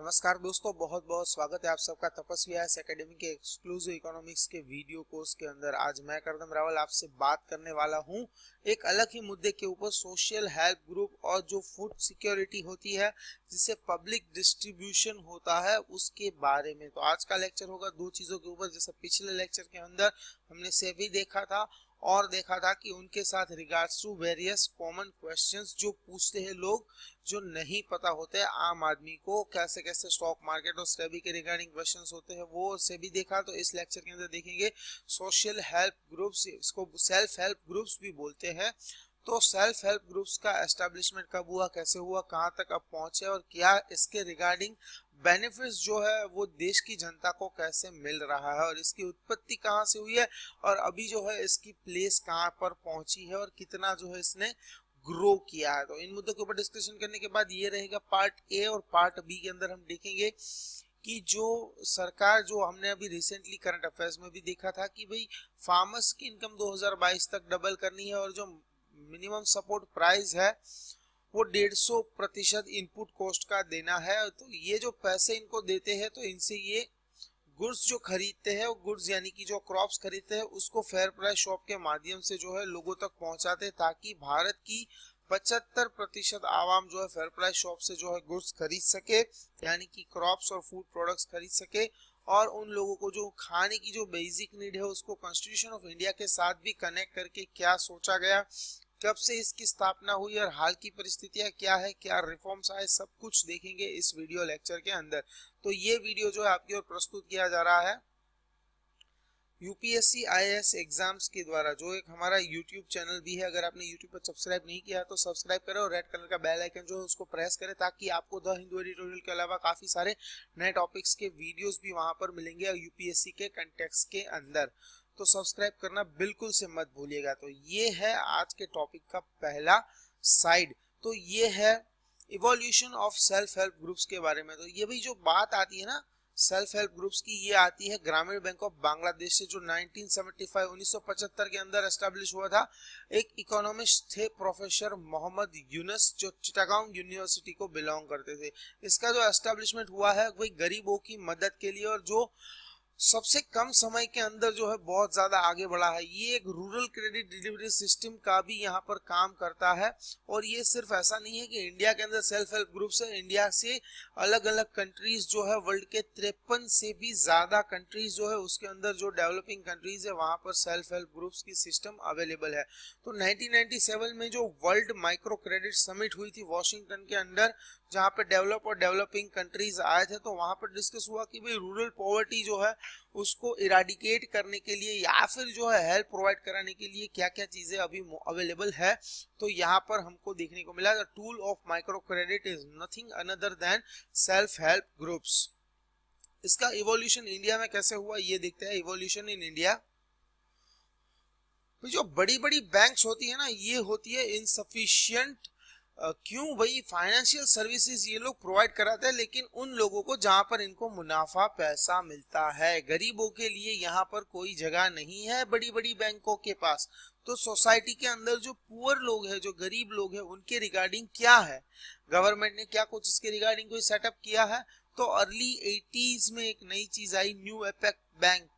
नमस्कार दोस्तों बहुत बहुत स्वागत है आप सबका तपस्वी एस एकेडमी के एक्सक्लूसिव इकोनॉमिक्स के वीडियो कोर्स के अंदर आज मैं करदम रावल आपसे बात करने वाला हूं एक अलग ही मुद्दे के ऊपर सोशल हेल्प ग्रुप और जो फूड सिक्योरिटी होती है जिसे पब्लिक डिस्ट्रीब्यूशन होता है उसके बारे में तो आज का लेक्चर होगा दो चीज़ों के ऊपर जैसे पिछले लेक्चर के अंदर हमने से भी देखा था और देखा था कि उनके साथ regards to various common questions जो पूछते हैं लोग जो नहीं पता होते आम आदमी को कैसे कैसे स्टॉक मार्केट और सेबी के रिगार्डिंग क्वेश्चन होते हैं वो से भी देखा तो इस लेक्चर के अंदर देखेंगे सोशल हेल्प ग्रुप्स इसको सेल्फ हेल्प ग्रुप्स भी बोलते हैं तो सेल्फ हेल्प ग्रुप्स का एस्टेब्लिशमेंट कब हुआ कैसे हुआ कहाँ तक अब पहुंचे और क्या इसके रिगार्डिंग बेनिफिट्स जो है वो देश की जनता को कैसे मिल रहा है और इसकी उत्पत्ति कहाँ से हुई है और अभी जो है इसकी प्लेस कहाँ पर पहुंची है और कितना जो है इसने ग्रो किया है तो इन मुद्दों के ऊपर डिस्कशन करने के बाद ये रहेगा पार्ट ए और पार्ट बी के अंदर हम देखेंगे कि जो सरकार जो हमने अभी रिसेंटली करंट अफेयर्स में भी देखा था कि भाई फार्मर्स की इनकम 2022 तक डबल करनी है और जो मिनिमम सपोर्ट प्राइस है वो डेढ़ सौ प्रतिशत इनपुट कॉस्ट का देना है तो ये जो पैसे इनको देते हैं तो इनसे ये गुड्स जो खरीदते हैं वो गुड्स यानी कि जो क्रॉप्स खरीदते हैं उसको फेयर प्राइस शॉप के माध्यम से जो है लोगों तक पहुंचाते हैं ताकि भारत की पचहत्तर प्रतिशत आवाम जो है फेयर प्राइस शॉप से जो है गुड्स खरीद सके यानी कि क्रॉप्स और फूड प्रोडक्ट्स खरीद सके और उन लोगों को जो खाने की जो बेसिक नीड है उसको कॉन्स्टिट्यूशन ऑफ इंडिया के साथ भी कनेक्ट करके क्या सोचा गया कब से इसकी स्थापना हुई और हाल की परिस्थितियां क्या है क्या रिफॉर्म्स आए सब कुछ देखेंगे इस वीडियो लेक्चर के अंदर तो ये वीडियो जो है आपकी ओर प्रस्तुत किया जा रहा है यूपीएससी आईएएस एग्जाम्स के द्वारा जो एक हमारा यूट्यूब चैनल भी है अगर आपने यूट्यूब पर सब्सक्राइब नहीं किया तो सब्सक्राइब करें और रेड कलर का बेल आइकन जो है उसको प्रेस करें ताकि आपको द हिंदू एडिटोरियल के अलावा काफी सारे नए टॉपिक्स के वीडियोस भी वहां पर मिलेंगे यूपीएससी के कंटेक्स के अंदर तो सब्सक्राइब करना बिल्कुल से मत भूलिएगा तो ये है आज के टॉपिक का पहला साइड तो ये है evolution of self help groups के बारे में तो ये भी जो बात आती है ना सेल्फ हेल्प ग्रुप्स की ये आती है ग्रामीण बैंक ऑफ बांग्लादेश से जो 1975 1975 के अंदर एस्टेब्लिश हुआ था एक इकोनॉमिस्ट थे प्रोफेसर मोहम्मद यूनस जो चिटागांग यूनिवर्सिटी को बिलोंग करते थे इसका जो एस्टेब्लिशमेंट हुआ है वही गरीबों की मदद के लिए और जो सबसे कम समय के अंदर जो है बहुत ज्यादा आगे बढ़ा है ये एक रूरल क्रेडिट डिलीवरी सिस्टम का भी यहाँ पर काम करता है और ये सिर्फ ऐसा नहीं है कि इंडिया के अंदर सेल्फ हेल्प ग्रुप से इंडिया से अलग अलग कंट्रीज जो है वर्ल्ड के तिरपन से भी ज्यादा कंट्रीज जो है उसके अंदर जो डेवलपिंग कंट्रीज है वहां पर सेल्फ हेल्प ग्रुप की सिस्टम अवेलेबल है तो नाइनटीन में जो वर्ल्ड माइक्रो क्रेडिट समिट हुई थी वॉशिंगटन के अंदर जहाँ पे डेवलप और डेवलपिंग कंट्रीज आए थे तो वहां पर डिस्कस हुआ कि भाई रूरल पॉवर्टी जो है उसको इराडिकेट करने के लिए या फिर जो है हेल्प प्रोवाइड कराने के लिए क्या क्या चीज़ें अभी अवेलेबल है तो यहाँ पर हमको देखने को मिला tool of micro credit is nothing another than self help groups इसका इवोल्यूशन इंडिया में कैसे हुआ ये देखते हैं इवोल्यूशन इन इंडिया जो बड़ी बड़ी बैंक्स होती है ना ये होती है इनसफिशियंट क्यों भाई फाइनेंशियल सर्विसेज ये लोग प्रोवाइड कराते हैं लेकिन उन लोगों को जहाँ पर इनको मुनाफा पैसा मिलता है गरीबों के लिए यहाँ पर कोई जगह नहीं है बड़ी बड़ी बैंकों के पास तो सोसाइटी के अंदर जो पुअर लोग हैं जो गरीब लोग हैं उनके रिगार्डिंग क्या है गवर्नमेंट ने क्या कुछ इसके रिगार्डिंग कोई सेटअप किया है तो अर्ली एटीज में एक नई चीज आई new apex bank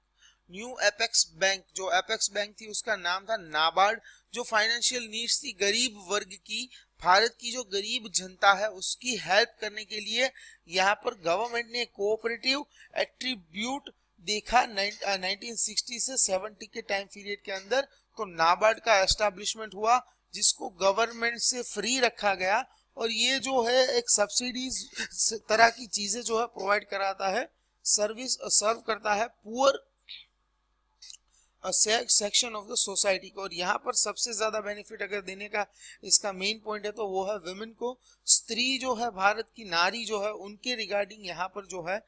new apex bank जो एपेक्स बैंक थी उसका नाम था नाबार्ड जो फाइनेंशियल नीड्स थी गरीब वर्ग की भारत की जो गरीब जनता है उसकी हेल्प करने के लिए यहाँ पर गवर्नमेंट ने कोऑपरेटिव एट्रीब्यूट देखा नाइनटीन सिक्सटी से 70 के टाइम पीरियड के अंदर तो नाबार्ड का एस्टाब्लिशमेंट हुआ जिसको गवर्नमेंट से फ्री रखा गया और ये जो है एक सब्सिडीज तरह की चीजें जो है प्रोवाइड कराता है सर्विस सर्व करता है poor section of the society को और यहाँ पर सबसे ज्यादा बेनिफिट अगर देने का इसका मेन पॉइंट है तो वो है वुमेन को स्त्री जो है भारत की नारी जो है उनके रिगार्डिंग यहाँ पर जो है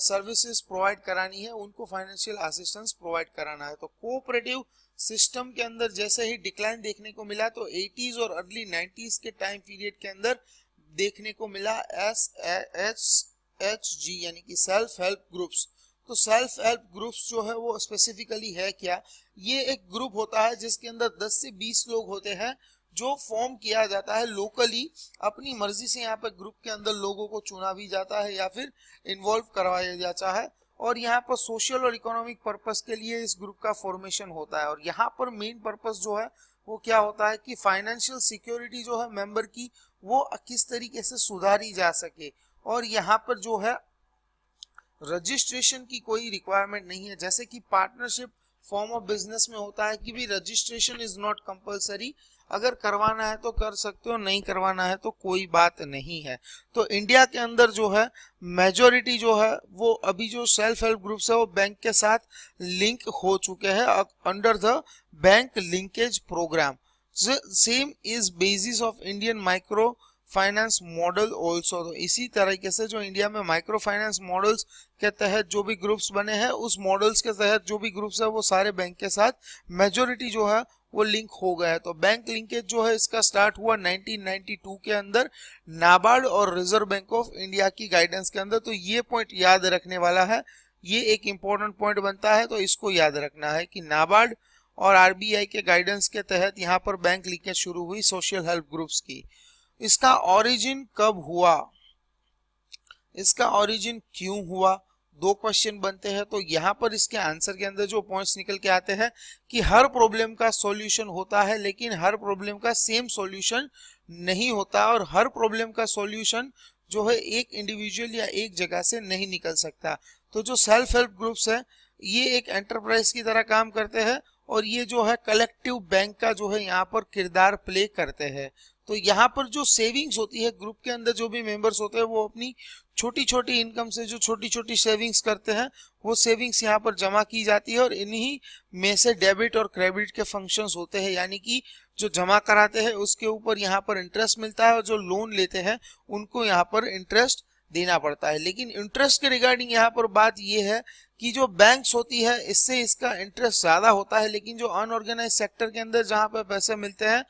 सर्विसेज uh, प्रोवाइड करानी है उनको फाइनेंशियल असिस्टेंस प्रोवाइड कराना है तो कोऑपरेटिव सिस्टम के अंदर जैसे ही डिक्लाइन देखने को मिला तो 80s और अर्ली 90s के टाइम पीरियड के अंदर देखने को मिला एस एच एच जी यानी कि सेल्फ हेल्प ग्रुप्स तो सेल्फ हेल्प ग्रुप्स जो है वो स्पेसिफिकली है क्या ये एक ग्रुप होता है जिसके अंदर 10 से 20 लोग होते हैं जो फॉर्म किया जाता है लोकली अपनी मर्जी से यहाँ पर ग्रुप के अंदर लोगों को चुना भी जाता है या फिर इन्वॉल्व करवाया जाता है और यहाँ पर सोशल और इकोनॉमिक पर्पज के लिए इस ग्रुप का फॉर्मेशन होता है और यहाँ पर मेन पर्पज जो है वो क्या होता है कि फाइनेंशियल सिक्योरिटी जो है मेंबर की वो किस तरीके से सुधारी जा सके और यहाँ पर जो है रजिस्ट्रेशन की कोई रिक्वायरमेंट नहीं है जैसे कि पार्टनरशिप फॉर्म ऑफ बिजनेस में होता है कि भी रजिस्ट्रेशन इज नॉट कंपलसरी अगर करवाना है तो कर सकते हो नहीं करवाना है तो कोई बात नहीं है तो इंडिया के अंदर जो है मेजोरिटी जो है वो अभी जो सेल्फ हेल्प ग्रुप्स है वो बैंक के साथ लिंक हो चुके हैं under the bank linkage programme same is basis of Indian micro finance model also तो इसी तरीके से जो इंडिया में माइक्रो फाइनेंस मॉडल्स के तहत जो भी ग्रुप्स बने हैं उस मॉडल्स के तहत जो भी ग्रुप्स है वो सारे बैंक के साथ मेजोरिटी जो है वो लिंक हो गया है तो बैंक लिंकेज जो है इसका स्टार्ट हुआ 1992 के अंदर नाबार्ड और रिजर्व बैंक ऑफ इंडिया की गाइडेंस के अंदर तो ये पॉइंट याद रखने वाला है ये एक इंपॉर्टेंट पॉइंट बनता है तो इसको याद रखना है कि नाबार्ड और आरबीआई के गाइडेंस के तहत यहाँ पर बैंक लिंकेज शुरू हुई सोशल हेल्प ग्रुप्स की इसका ऑरिजिन कब हुआ इसका ऑरिजिन क्यों हुआ दो क्वेश्चन बनते हैं तो यहाँ पर इसके आंसर के अंदर जो पॉइंट्स निकल के आते हैं कि हर प्रॉब्लम का सॉल्यूशन होता है लेकिन हर प्रॉब्लम का सेम सॉल्यूशन नहीं होता और हर प्रॉब्लम का सॉल्यूशन जो है एक इंडिविजुअल या एक जगह से नहीं निकल सकता तो जो सेल्फ हेल्प ग्रुप्स है ये एक एंटरप्राइज की तरह काम करते हैं और ये जो है कलेक्टिव बैंक का जो है यहाँ पर किरदार प्ले करते हैं तो यहाँ पर जो सेविंग्स होती है ग्रुप के अंदर जो भी मेंबर्स होते हैं वो अपनी छोटी छोटी इनकम से जो छोटी छोटी सेविंग्स करते हैं वो सेविंग्स यहाँ पर जमा की जाती है और इन्हीं में से डेबिट और क्रेडिट के फंक्शंस होते हैं यानी कि जो जमा कराते हैं उसके ऊपर यहाँ पर इंटरेस्ट मिलता है और जो लोन लेते हैं उनको यहाँ पर इंटरेस्ट देना पड़ता है लेकिन इंटरेस्ट के रिगार्डिंग यहाँ पर बात ये है कि जो बैंक्स होती है इससे इसका इंटरेस्ट ज्यादा होता है लेकिन जो अनऑर्गेनाइज सेक्टर के अंदर जहाँ पर पैसे मिलते हैं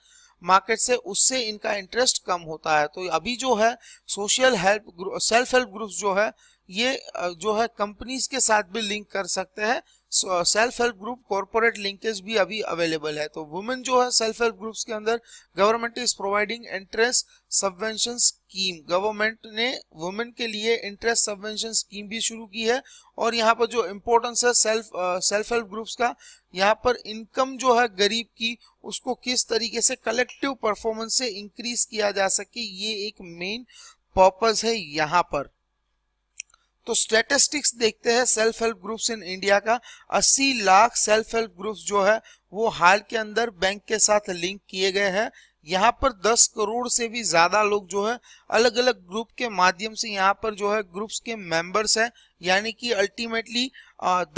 मार्केट से उससे इनका इंटरेस्ट कम होता है तो अभी जो है social help self help group जो है ये जो है कंपनीज के साथ भी लिंक कर सकते हैं self help group corporate linkage भी अभी अवेलेबल है तो वुमेन जो है सेल्फ हेल्प ग्रुप्स के अंदर government is providing interest subvention scheme government ने वुमेन के लिए इंटरेस्ट सबवेंशन स्कीम भी शुरू की है और यहाँ पर जो इम्पोर्टेंस है सेल्फ सेल्फ हेल्प ग्रुप्स का यहाँ पर इनकम जो है गरीब की उसको किस तरीके से कलेक्टिव परफॉर्मेंस से इंक्रीज किया जा सके ये एक मेन पर्पज है यहाँ पर तो स्टेटिस्टिक्स देखते हैं self help groups in India का 80 लाख सेल्फ हेल्प ग्रुप्स जो है वो हाल के अंदर बैंक के साथ लिंक किए गए हैं यहाँ पर 10 करोड़ से भी ज्यादा लोग जो है अलग अलग ग्रुप के माध्यम से यहाँ पर जो है ग्रुप्स के मेंबर्स हैं यानी कि अल्टीमेटली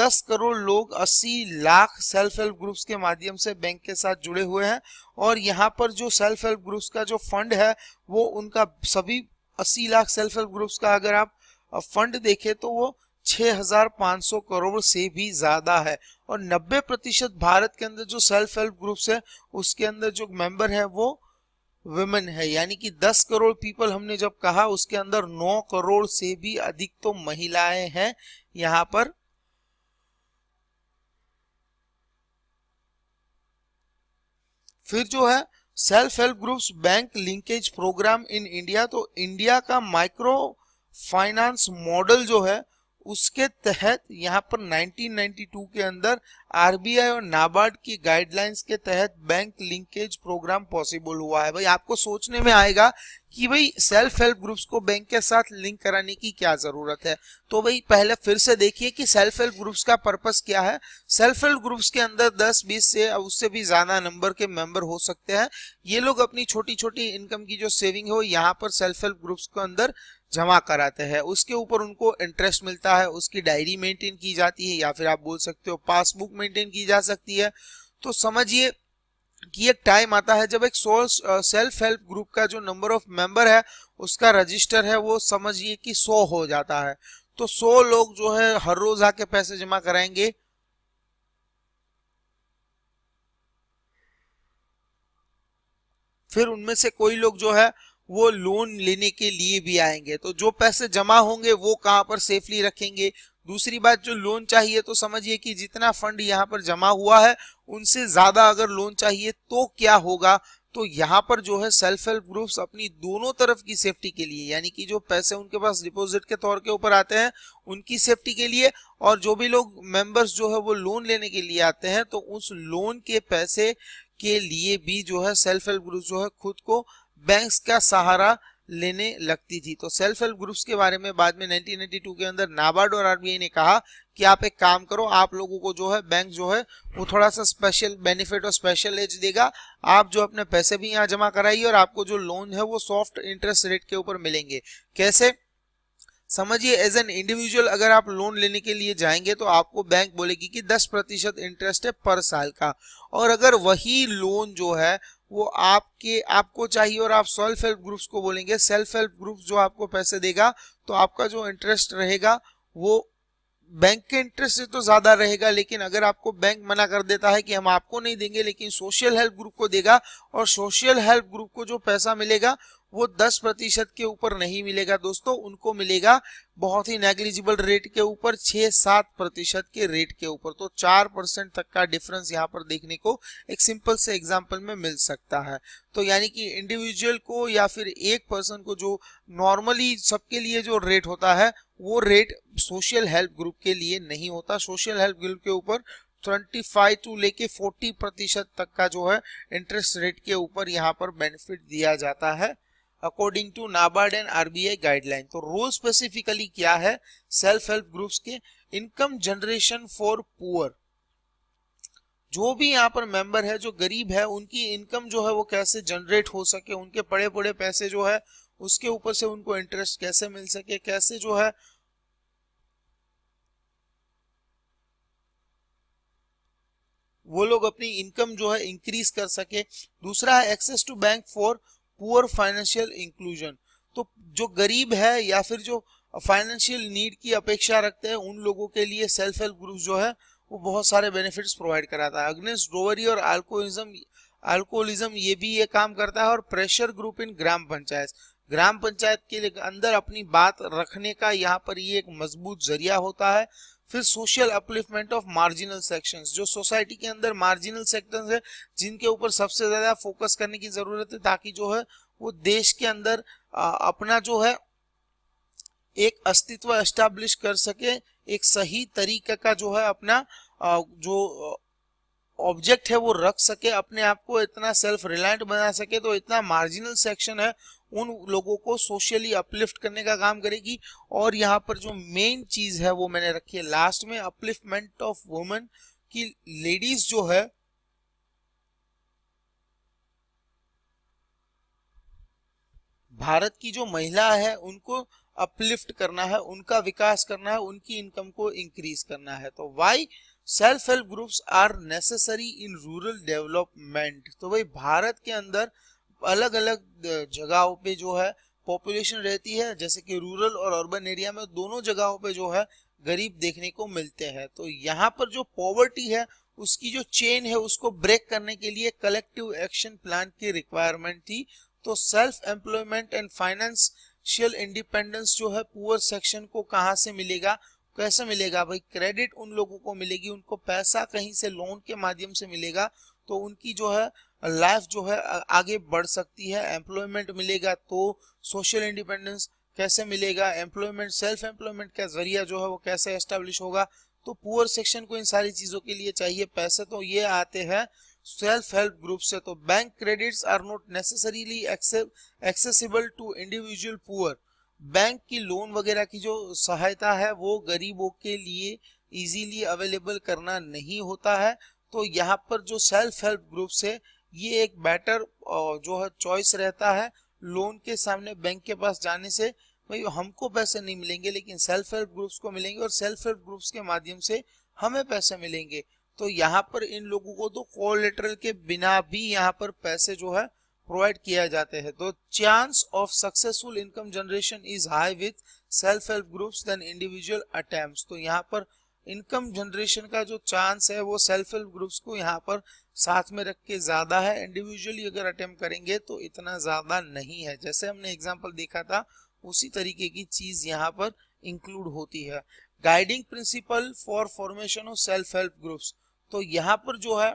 10 करोड़ लोग 80 लाख सेल्फ हेल्प ग्रुप्स के माध्यम से बैंक के साथ जुड़े हुए हैं और यहाँ पर जो सेल्फ हेल्प ग्रुप्स का जो फंड है वो उनका सभी अस्सी लाख सेल्फ हेल्प ग्रुप्स का अगर आप अब फंड देखे तो वो 6,500 करोड़ से भी ज्यादा है और 90 प्रतिशत भारत के अंदर जो सेल्फ हेल्प ग्रुप्स है उसके अंदर जो मेंबर है वो वुमेन है यानी कि 10 करोड़ पीपल हमने जब कहा उसके अंदर 9 करोड़ से भी अधिक तो महिलाएं हैं यहाँ पर फिर जो है self help groups bank linkage programme in India तो इंडिया का माइक्रो फाइनेंस मॉडल जो है उसके तहत यहाँ पर 1992 के अंदर आरबीआई और नाबार्ड की गाइडलाइंस के तहत बैंक लिंकेज प्रोग्राम पॉसिबल हुआ है भाई आपको सोचने में आएगा कि भाई सेल्फ हेल्प ग्रुप्स को बैंक के साथ लिंक कराने की क्या जरूरत है तो भाई पहले फिर से देखिए कि सेल्फ हेल्प ग्रुप्स का पर्पस क्या है सेल्फ हेल्प ग्रुप्स के अंदर 10 बीस से उससे भी ज्यादा नंबर के मेंबर हो सकते हैं ये लोग अपनी छोटी छोटी इनकम की जो सेविंग है वो यहाँ पर सेल्फ हेल्प ग्रुप्स के अंदर जमा कराते हैं उसके ऊपर उनको इंटरेस्ट मिलता है उसकी डायरी मेंटेन की जाती है या फिर आप बोल सकते हो पासबुक मेंटेन की जा सकती है तो समझिए कि एक टाइम आता है जब एक सोर्स सेल्फ हेल्प ग्रुप का जो नंबर ऑफ मेंबर है उसका रजिस्टर है वो समझिए कि सौ हो जाता है तो सौ लोग जो है हर रोज आके पैसे जमा कराएंगे फिर उनमें से कोई लोग जो है वो लोन लेने के लिए भी आएंगे तो जो पैसे जमा होंगे वो कहाँ पर सेफली रखेंगे दूसरी बात जो लोन चाहिए तो समझिए कि जितना फंड यहाँ पर जमा हुआ है उनसे ज्यादा अगर लोन चाहिए तो क्या होगा तो यहाँ पर जो है सेल्फ हेल्प ग्रुप्स अपनी दोनों तरफ की सेफ्टी के लिए यानी कि जो पैसे उनके पास डिपॉजिट के तौर के ऊपर आते हैं उनकी सेफ्टी के लिए और जो भी लोग मेंबर्स जो है वो लोन लेने के लिए आते हैं तो उस लोन के पैसे के लिए भी जो है सेल्फ हेल्प ग्रुप जो है खुद को बैंक्स का सहारा लेने लगती थी तो सेल्फ हेल्प ग्रुप्स के बारे में बाद में 1992 के अंदर नाबार्ड और आरबीआई ने कहा कि आप एक काम करो आप लोगों को जो है बैंक जो है वो थोड़ा सा स्पेशल बेनिफिट और स्पेशल एज देगा आप जो अपने पैसे भी यहाँ जमा कराइए और आपको जो लोन है वो सॉफ्ट इंटरेस्ट रेट के ऊपर मिलेंगे कैसे समझिए एज एन इंडिविजुअल अगर आप लोन लेने के लिए जाएंगे तो आपको बैंक बोलेगी कि 10 प्रतिशत इंटरेस्ट है पर साल का और अगर वही लोन जो है वो आपके आपको चाहिए और आप सेल्फ हेल्प ग्रुप्स को बोलेंगे सेल्फ हेल्प ग्रुप जो आपको पैसे देगा तो आपका जो इंटरेस्ट रहेगा वो बैंक के इंटरेस्ट से तो ज्यादा रहेगा लेकिन अगर आपको बैंक मना कर देता है कि हम आपको नहीं देंगे लेकिन सोशल हेल्प ग्रुप को देगा और सोशल हेल्प ग्रुप को जो पैसा मिलेगा वो 10 प्रतिशत के ऊपर नहीं मिलेगा दोस्तों उनको मिलेगा बहुत ही नेग्लिजिबल रेट के ऊपर 6-7 प्रतिशत के रेट के ऊपर तो 4 परसेंट तक का डिफरेंस यहाँ पर देखने को एक सिंपल से एग्जांपल में मिल सकता है तो यानी कि इंडिविजुअल को या फिर एक पर्सन को जो नॉर्मली सबके लिए जो रेट होता है वो रेट सोशल हेल्प ग्रुप के लिए नहीं होता सोशल हेल्प ग्रुप के ऊपर 25 टू लेके 40 प्रतिशत तक का जो है इंटरेस्ट रेट के ऊपर यहाँ पर बेनिफिट दिया जाता है according to NABARD and RBI guideline तो रोल स्पेसिफिकली क्या है सेल्फ हेल्प ग्रुप्स के इनकम जनरेशन फॉर पुअर जो भी यहाँ पर मेंबर है जो गरीब है उनकी इनकम जो है वो कैसे जनरेट हो सके उनके पड़े पड़े पैसे जो है उसके ऊपर से उनको इंटरेस्ट कैसे मिल सके कैसे जो है वो लोग अपनी इनकम जो है इंक्रीज कर सके दूसरा है access to bank for poor financial inclusion तो जो गरीब है या फिर जो फाइनेंशियल नीड की अपेक्षा रखते हैं उन लोगों के लिए सेल्फ हेल्प ग्रुप जो है वो बहुत सारे बेनिफिट्स प्रोवाइड कराता है अग्नेस ड्रोवरी और अल्कोहलिज्म अल्कोहलिज्म ये भी ये काम करता है और pressure group in gram panchayat gram panchayat के अंदर अपनी बात रखने का यहाँ पर ये एक मजबूत जरिया होता है फिर social upliftment of marginal sections जो सोसाइटी के अंदर मार्जिनल सेक्टर्स है जिनके ऊपर सबसे ज्यादा फोकस करने की जरूरत है ताकि जो है वो देश के अंदर अपना जो है एक अस्तित्व एस्टेब्लिश कर सके एक सही तरीके का जो है अपना जो ऑब्जेक्ट है वो रख सके अपने आप को इतना सेल्फ रिलायंट बना सके तो इतना मार्जिनल सेक्शन है उन लोगों को सोशली अपलिफ्ट करने का काम करेगी और यहाँ पर जो मेन चीज है वो मैंने रखी है लास्ट में अपलिफ्टमेंट ऑफ वुमेन की लेडीज जो है भारत की जो महिला है उनको अपलिफ्ट करना है उनका विकास करना है उनकी इनकम को इंक्रीज करना है तो why self help groups are necessary in rural development तो भाई भारत के अंदर अलग अलग जगहों पे जो है पॉपुलेशन रहती है जैसे कि रूरल और अर्बन एरिया में दोनों जगहों पे जो है गरीब देखने को मिलते हैं तो यहाँ पर जो पॉवर्टी है उसकी जो चेन है उसको ब्रेक करने के लिए कलेक्टिव एक्शन प्लान की रिक्वायरमेंट थी तो self employment and financial independence जो है पुअर सेक्शन को कहाँ से मिलेगा कैसे मिलेगा भाई क्रेडिट उन लोगों को मिलेगी उनको पैसा कहीं से लोन के माध्यम से मिलेगा तो उनकी जो है लाइफ जो है आगे बढ़ सकती है एम्प्लॉयमेंट मिलेगा तो सोशल इंडिपेंडेंस कैसे मिलेगा एम्प्लॉयमेंट सेल्फ एम्प्लॉयमेंट का जरिया जो है वो कैसे एस्टेब्लिश होगा तो पुअर सेक्शन को इन सारी चीजों के लिए चाहिए पैसे तो ये आते हैं सेल्फ हेल्प ग्रुप से तो bank credits are not necessarily accessible to individual poor bank की लोन वगैरह की जो सहायता है वो गरीबों के लिए इजीली अवेलेबल करना नहीं होता है तो यहाँ पर जो सेल्फ हेल्प ग्रुप से ये एक बेटर जो है चॉइस रहता है लोन के सामने बैंक के पास जाने से भाई हमको पैसे नहीं मिलेंगे लेकिन सेल्फ हेल्प ग्रुप्स को मिलेंगे और सेल्फ हेल्प ग्रुप्स के माध्यम से हमें पैसे मिलेंगे तो यहाँ पर इन लोगों को तो कोलेटरल के बिना भी यहाँ पर पैसे जो है प्रोवाइड किया जाते हैं तो chance of successful income generation is high with self help groups than individual attempt तो यहाँ पर इनकम जनरेशन का जो चांस है वो सेल्फ हेल्प ग्रुप्स को यहाँ पर साथ में रख के ज्यादा है इंडिविजुअली अगर अटेम्प करेंगे तो इतना ज्यादा नहीं है जैसे हमने एग्जाम्पल देखा था उसी तरीके की चीज यहाँ पर इंक्लूड होती है guiding principle for formation of self help groups तो यहाँ पर जो है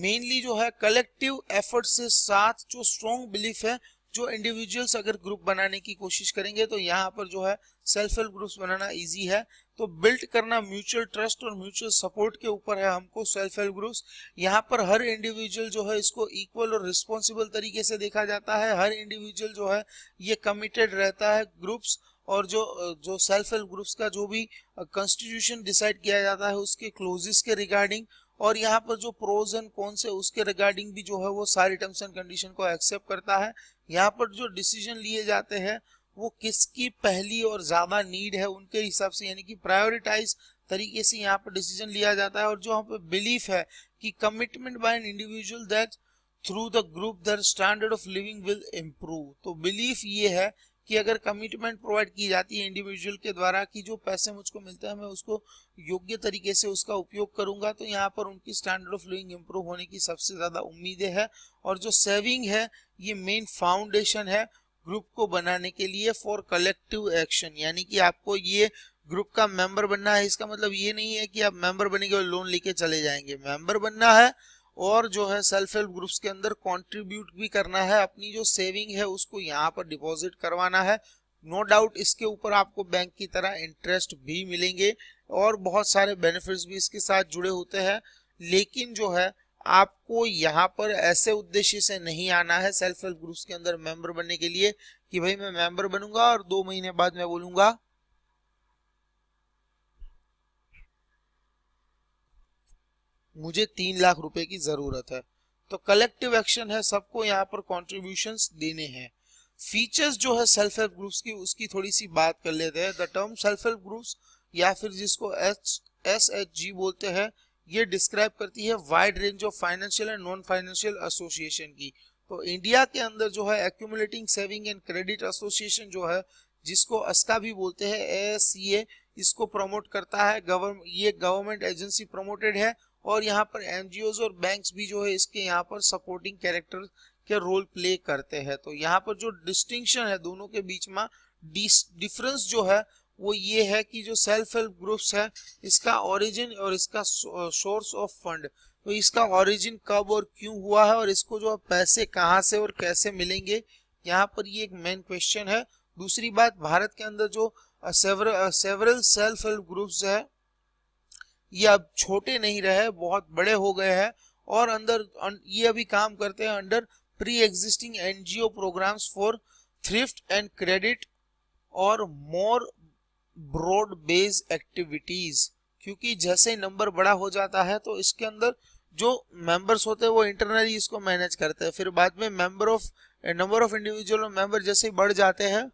मेनली जो है कलेक्टिव एफर्ट से साथ जो स्ट्रॉन्ग बिलीफ है जो इंडिविजुअल्स अगर ग्रुप बनाने की कोशिश करेंगे तो यहाँ पर जो है सेल्फ हेल्प ग्रुप्स बनाना इजी है तो बिल्ड करना म्यूचुअल ट्रस्ट और म्यूचुअल सपोर्ट के ऊपर है हमको सेल्फ हेल्प ग्रुप्स यहाँ पर हर इंडिविजुअल जो है इसको इक्वल और रिस्पॉन्सिबल तरीके से देखा जाता है हर इंडिविजुअल जो है ये कमिटेड रहता है ग्रुप्स और जो जो सेल्फ हेल्प ग्रुप्स का जो भी कंस्टिट्यूशन डिसाइड किया जाता है उसके क्लोजेस के रिगार्डिंग और यहाँ पर जो प्रोज एंड कौन से उसके रिगार्डिंग भी जो है वो सारी टर्म्स एंड कंडीशन को एक्सेप्ट करता है यहाँ पर जो डिसीजन लिए जाते हैं वो किसकी पहली और ज्यादा नीड है उनके हिसाब से यानी कि प्रायोरिटाइज तरीके से यहाँ पर डिसीजन लिया जाता है और जो यहाँ पर बिलीफ है कि commitment by an individual that through the group their standard of living will improve तो बिलीफ ये है कि अगर कमिटमेंट प्रोवाइड की जाती है इंडिविजुअल के द्वारा कि जो पैसे मुझको मिलता है मैं उसको योग्य तरीके से उसका उपयोग करूंगा तो यहाँ पर उनकी स्टैंडर्ड ऑफ लिविंग इंप्रूव होने की सबसे ज़्यादा उम्मीदें हैं और जो सेविंग है ये मेन फाउंडेशन है ग्रुप को बनाने के लिए फॉर कलेक्टिव एक्शन यानी कि आपको ये ग्रुप का मेंबर बनना है इसका मतलब ये नहीं है कि आप मेंबर बनेंगे और लोन लेके चले जाएंगे मेंबर बनना है और जो है सेल्फ हेल्प ग्रुप्स के अंदर कंट्रीब्यूट भी करना है अपनी जो सेविंग है उसको यहाँ पर डिपॉजिट करवाना है नो no डाउट इसके ऊपर आपको बैंक की तरह इंटरेस्ट भी मिलेंगे और बहुत सारे बेनिफिट्स भी इसके साथ जुड़े होते हैं लेकिन जो है आपको यहाँ पर ऐसे उद्देश्य से नहीं आना है सेल्फ हेल्प ग्रुप्स के अंदर मेंबर बनने के लिए कि भाई मैं मेंबर बनूंगा और दो महीने बाद मैं बोलूंगा मुझे तीन लाख रुपए की जरूरत है तो कलेक्टिव एक्शन है सबको यहाँ पर कॉन्ट्रीब्यूशन देने हैं फीचर्स जो है सेल्फ हेल्प ग्रुप्स की उसकी थोड़ी सी बात कर लेते हैं the term self help groups या फिर जिसको एच एस एच जी बोलते हैं ये डिस्क्राइब करती है wide range of financial and non financial association की तो इंडिया के अंदर जो है accumulating saving and credit association जो है जिसको अस्का भी बोलते हैं ए इसको प्रमोट करता है गवर्न ये गवर्नमेंट एजेंसी प्रमोटेड है और यहाँ पर एन और बैंक्स भी जो है इसके यहाँ पर सपोर्टिंग कैरेक्टर के रोल प्ले करते हैं तो यहाँ पर जो डिस्टिंक्शन है दोनों के बीच में डिफरेंस जो है वो ये है कि जो सेल्फ हेल्प ग्रुप्स है इसका ओरिजिन और इसका सोर्स ऑफ फंड तो इसका ओरिजिन कब और क्यों हुआ है और इसको जो पैसे कहाँ से और कैसे मिलेंगे यहाँ पर ये एक मेन क्वेश्चन है दूसरी बात भारत के अंदर जो सेवरल सेल्फ हेल्प ग्रुप्स है ये अब छोटे नहीं रहे बहुत बड़े हो गए हैं और अंदर अं, ये अभी काम करते हैं under pre existing NGO programmes for thrift and credit और मोर ब्रॉड बेस एक्टिविटीज क्योंकि जैसे नंबर बड़ा हो जाता है तो इसके अंदर जो मेंबर्स होते हैं वो इंटरनली इसको मैनेज करते हैं फिर बाद में member of number of individual member जैसे बढ़ जाते हैं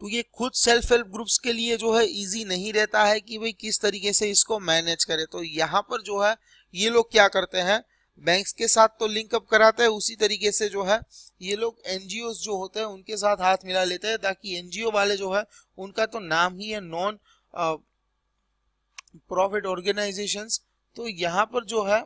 तो ये खुद सेल्फ हेल्प ग्रुप्स के लिए जो है इजी नहीं रहता है कि भाई किस तरीके से इसको मैनेज करे तो यहाँ पर जो है ये लोग क्या करते हैं बैंक्स के साथ तो लिंक अप कराते हैं उसी तरीके से जो है ये लोग एनजीओ जो होते हैं उनके साथ हाथ मिला लेते हैं ताकि एनजीओ वाले जो है उनका तो नाम ही है नॉन प्रॉफिट ऑर्गेनाइजेशंस तो यहाँ पर जो है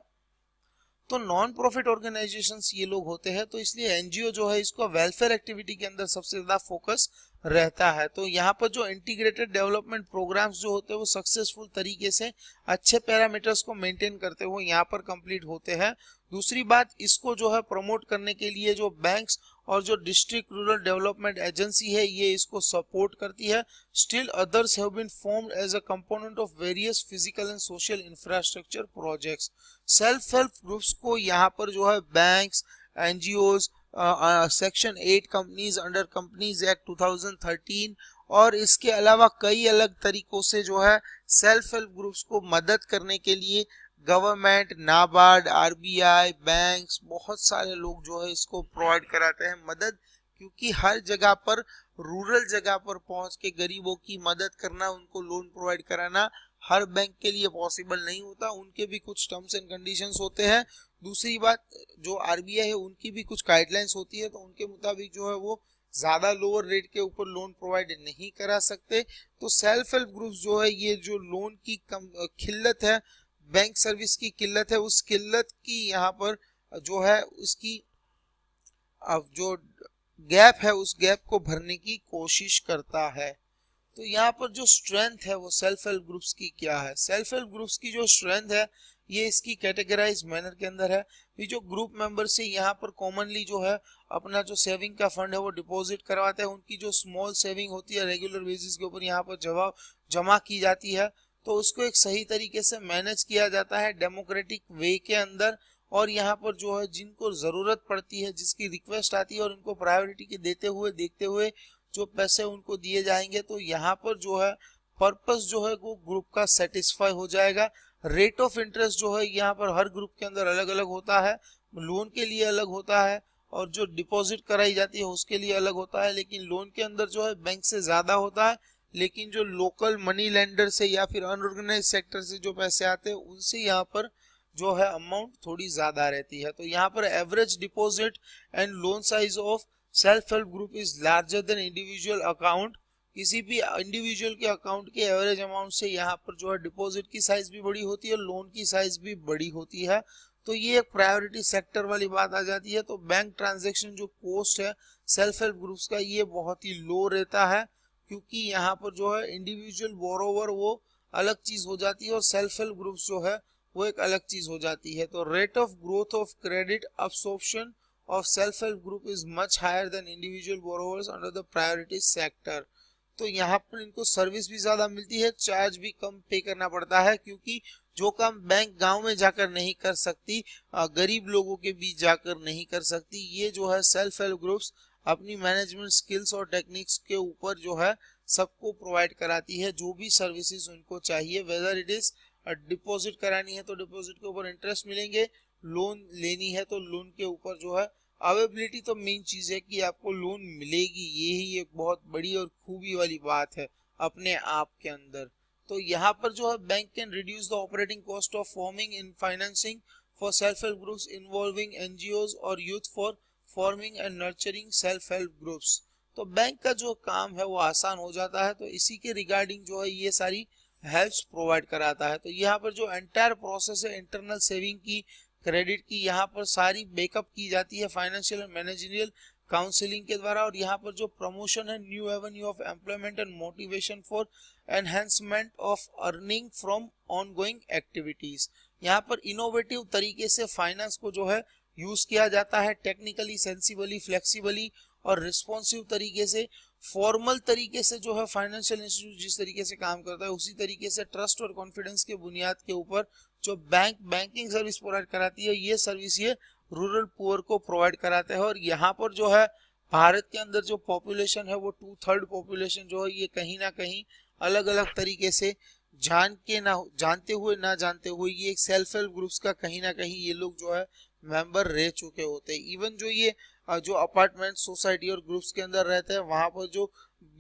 तो नॉन प्रॉफिट ऑर्गेनाइजेशंस ये लोग होते हैं तो इसलिए एनजीओ जो है इसको वेलफेयर एक्टिविटी के अंदर सबसे ज्यादा फोकस रहता है तो यहाँ पर जो इंटीग्रेटेड डेवलपमेंट प्रोग्राम्स जो होते हैं वो सक्सेसफुल तरीके से अच्छे पैरामीटर्स को मेंटेन करते हुए यहाँ पर कंप्लीट होते हैं दूसरी बात इसको जो है प्रमोट करने के लिए जो बैंक्स और जो डिस्ट्रिक्ट रूरल डेवलपमेंट एजेंसी है ये इसको सपोर्ट करती है still others have been formed as a component of various physical and social infrastructure projects self help groups को यहाँ पर जो है banks NGOs section eight companies under companies act 2013 और इसके अलावा कई अलग तरीकों से जो है सेल्फ हेल्प ग्रुप्स को मदद करने के लिए गवर्नमेंट नाबार्ड आरबीआई बैंक्स बहुत सारे लोग जो है इसको प्रोवाइड कराते हैं मदद क्योंकि हर जगह पर रूरल जगह पर पहुंच के गरीबों की मदद करना उनको लोन प्रोवाइड कराना हर बैंक के लिए पॉसिबल नहीं होता उनके भी कुछ टर्म्स एंड कंडीशंस होते हैं दूसरी बात जो आरबीआई है उनकी भी कुछ गाइडलाइंस होती है तो उनके मुताबिक जो है वो ज़्यादा लोअर रेट के ऊपर लोन प्रोवाइड नहीं करा सकते तो सेल्फ हेल्प ग्रुप जो है ये जो लोन की कम किल्लत है बैंक सर्विस की किल्लत है उस किल्लत की यहाँ पर जो है उसकी अब जो गैप है उस गैप को भरने की कोशिश करता है तो यहाँ पर जो स्ट्रेंथ है वो सेल्फ हेल्प ग्रुप्स की क्या है सेल्फ हेल्प ग्रुप्स की जो स्ट्रेंथ है ये इसकी कैटेगराइज मैनर के अंदर है ये जो ग्रुप मेंबर से यहाँ पर कॉमनली जो है अपना जो सेविंग का फंड है वो डिपॉजिट करवाते हैं उनकी जो स्मॉल सेविंग होती है रेगुलर बेसिस के ऊपर यहाँ पर जवाब जमा की जाती है तो उसको एक सही तरीके से मैनेज किया जाता है डेमोक्रेटिक वे के अंदर और यहाँ पर जो है जिनको ज़रूरत पड़ती है जिसकी रिक्वेस्ट आती है और उनको प्रायोरिटी के देते हुए देखते हुए जो पैसे उनको दिए जाएंगे तो यहाँ पर जो है पर्पस जो है वो ग्रुप का सेटिस्फाई हो जाएगा रेट ऑफ इंटरेस्ट जो है यहाँ पर हर ग्रुप के अंदर अलग अलग होता है लोन के लिए अलग होता है और जो डिपॉजिट कराई जाती है उसके लिए अलग होता है लेकिन लोन के अंदर जो है बैंक से ज्यादा होता है लेकिन जो लोकल मनी लेंडर से या फिर अनऑर्गेनाइज सेक्टर से जो पैसे आते हैं उनसे यहाँ पर जो है अमाउंट थोड़ी ज्यादा रहती है तो यहाँ पर average deposit and loan size of self help group is larger than individual account किसी भी इंडिविजुअल के अकाउंट के एवरेज अमाउंट से यहाँ पर जो है डिपॉजिट की साइज भी बड़ी होती है लोन की साइज भी बड़ी होती है तो ये एक प्रायोरिटी सेक्टर वाली बात आ जाती है तो बैंक ट्रांजेक्शन जो कोस्ट है सेल्फ हेल्प ग्रुप्स का ये बहुत ही लो रहता है क्योंकि यहाँ पर जो है इंडिविजुअल बोरोवर वो अलग चीज हो जाती है और सेल्फ हेल्प ग्रुप्स जो है वो एक अलग चीज हो जाती है तो rate of growth of credit absorption of self help group is much higher than individual borrowers under the priority sector तो यहाँ पर इनको सर्विस भी ज्यादा मिलती है चार्ज भी कम पे करना पड़ता है क्योंकि जो काम बैंक गांव में जाकर नहीं कर सकती गरीब लोगों के बीच जाकर नहीं कर सकती ये जो है सेल्फ हेल्प ग्रुप्स अपनी मैनेजमेंट स्किल्स और टेक्निक्स के ऊपर जो है सबको प्रोवाइड कराती है जो भी सर्विसेज उनको चाहिए वेदर इट इज डिपॉजिट करानी है तो डिपॉजिट के ऊपर इंटरेस्ट मिलेंगे लोन लेनी है तो लोन के ऊपर जो है अवेबिलिटी तो मेन चीज़ है कि आपको लोन मिलेगी ये ही एक बहुत बड़ी और खूबी वाली बात है अपने आप के अंदर तो यहाँ पर जो है bank can reduce the operating cost of forming in financing for self help groups involving NGO और youth for forming and nurturing self help groups तो बैंक का जो काम है वो आसान हो जाता है तो इसी के रिगार्डिंग जो है ये सारी हेल्प्स प्रोवाइड कराता है तो यहाँ पर जो एंटायर प्रोसेस है इंटरनल सेविंग की क्रेडिट की यहाँ पर सारी बेकअप की जाती है फाइनेंशियल एंड मैनेजरियल काउंसिलिंग के द्वारा और यहाँ पर जो प्रमोशन है new avenue of employment and motivation for enhancement of earning from ongoing activities यहाँ पर इनोवेटिव तरीके से फाइनेंस को जो है यूज किया जाता है टेक्निकली सेंसिबली फ्लेक्सिबली और रिस्पॉन्सिव तरीके से फॉर्मल तरीके से जो है फाइनेंशियल इंस्टीट्यूट जिस तरीके से काम करता है उसी तरीके से ट्रस्ट और कॉन्फिडेंस के बुनियाद के ऊपर जो बैंक बैंकिंग सर्विस प्रोवाइड कराती है ये सर्विस ये रूरल पुअर को प्रोवाइड कराते हैं और यहाँ पर जो है भारत के अंदर जो पॉपुलेशन है वो टू थर्ड पॉपुलेशन जो है ये कहीं ना कहीं अलग अलग तरीके से जान के ना जानते हुए ना जानते हुए ये एक सेल्फ हेल्प ग्रुप्स का कहीं ना कहीं ये लोग जो है मेंबर रह चुके होते हैं इवन जो ये जो अपार्टमेंट सोसाइटी और ग्रुप्स के अंदर रहते हैं वहां पर जो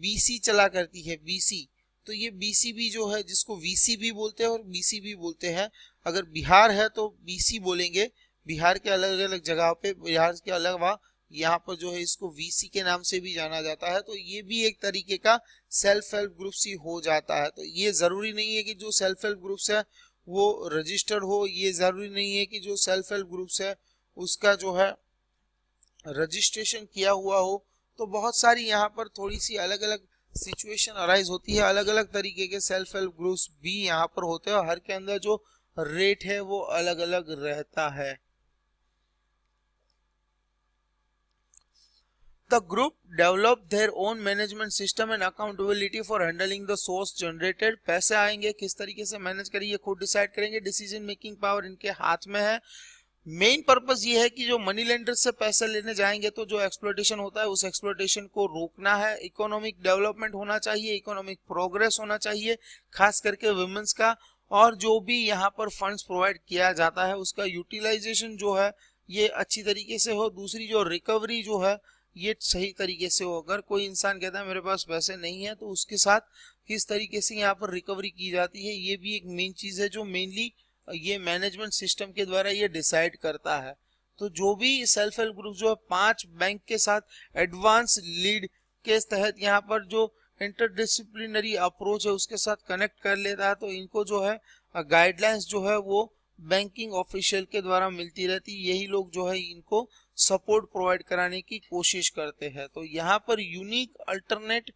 बीसी चला करती है बीसी तो ये भी जो है जिसको वीसी भी बोलते हैं और भी बोलते हैं अगर बिहार है तो बीसी बोलेंगे बिहार के अलग अलग जगह पे बिहार के अलावा यहाँ पर जो है इसको वीसी के नाम से भी जाना जाता है तो ये भी एक तरीके का सेल्फ हेल्प ग्रुप ही हो जाता है तो ये जरूरी नहीं है कि जो सेल्फ हेल्प ग्रुप्स है वो रजिस्टर्ड हो ये जरूरी नहीं है कि जो सेल्फ हेल्प ग्रुप्स है उसका जो है रजिस्ट्रेशन किया हुआ हो तो बहुत सारी यहाँ पर थोड़ी सी अलग अलग सिचुएशन अराइज होती है अलग अलग तरीके के सेल्फ हेल्प ग्रुप्स भी यहाँ पर होते हैं और हर के अंदर जो रेट है वो अलग अलग रहता है The group developed their own management system and accountability for handling the source generated. पैसे आएंगे किस तरीके से मैनेज करेंगे खुद डिसाइड करेंगे डिसीजन मेकिंग पावर इनके हाथ में है मेन पर्पज ये है कि जो मनी लेंडर से पैसे लेने जाएंगे तो जो एक्सप्लोटेशन होता है उस एक्सप्लोटेशन को रोकना है इकोनॉमिक डेवलपमेंट होना चाहिए इकोनॉमिक प्रोग्रेस होना चाहिए खास करके वुमेन्स का और जो भी यहाँ पर फंड्स प्रोवाइड किया जाता है उसका यूटिलाइजेशन जो है ये अच्छी तरीके से हो दूसरी जो रिकवरी जो है ये सही तरीके से हो अगर कोई इंसान कहता है मेरे पास पैसे नहीं है तो उसके साथ किस तरीके से यहाँ पर रिकवरी की जाती है ये भी एक मेन चीज है जो मेनली ये मैनेजमेंट सिस्टम के द्वारा ये डिसाइड करता है तो जो भी सेल्फ हेल्प ग्रुप जो है पांच बैंक के साथ एडवांस लीड के तहत यहाँ पर जो इंटरडिसिप्लिनरी अप्रोच है उसके साथ कनेक्ट कर लेता है तो इनको जो है गाइडलाइंस जो है वो बैंकिंग ऑफिशियल के द्वारा मिलती रहती यही लोग जो है इनको सपोर्ट प्रोवाइड कराने की कोशिश करते हैं तो यहाँ पर यूनिक अल्टरनेट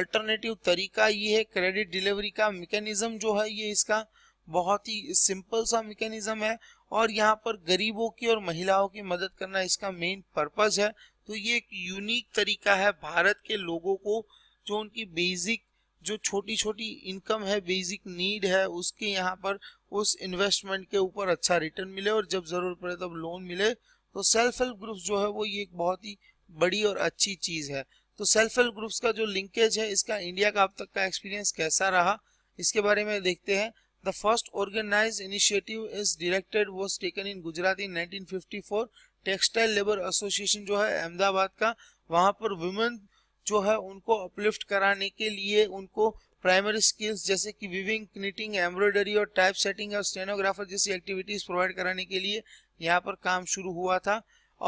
अल्टरनेटिव तरीका ये है क्रेडिट डिलीवरी का मेकेनिज्म जो है ये इसका बहुत ही सिंपल सा मैकेनिज्म है और यहाँ पर गरीबों की और महिलाओं की मदद करना इसका मेन पर्पज है तो ये एक यूनिक तरीका है भारत के लोगों को जो उनकी बेसिक जो छोटी छोटी इनकम है बेसिक नीड है उसके यहाँ पर उस इन्वेस्टमेंट के ऊपर अच्छा रिटर्न मिले और जब जरूरत पड़े तब लोन मिले तो सेल्फ हेल्प ग्रुप्स जो है वो ये एक बहुत ही बड़ी और अच्छी चीज़ है तो सेल्फ हेल्प ग्रुप्स का जो लिंकेज है इसका इंडिया का अब तक का एक्सपीरियंस कैसा रहा इसके बारे में देखते हैं The first organized initiative is directed was taken in Gujarat in 1954 Textile Labour Association जो है अहमदाबाद का वहां पर वुमेन जो है उनको अपलिफ्ट कराने के लिए उनको प्राइमरी स्किल्स जैसे कि विविंग क्निटिंग एम्ब्रॉयडरी और टाइप सेटिंग और स्टेनोग्राफर जैसी एक्टिविटीज प्रोवाइड कराने के लिए यहाँ पर काम शुरू हुआ था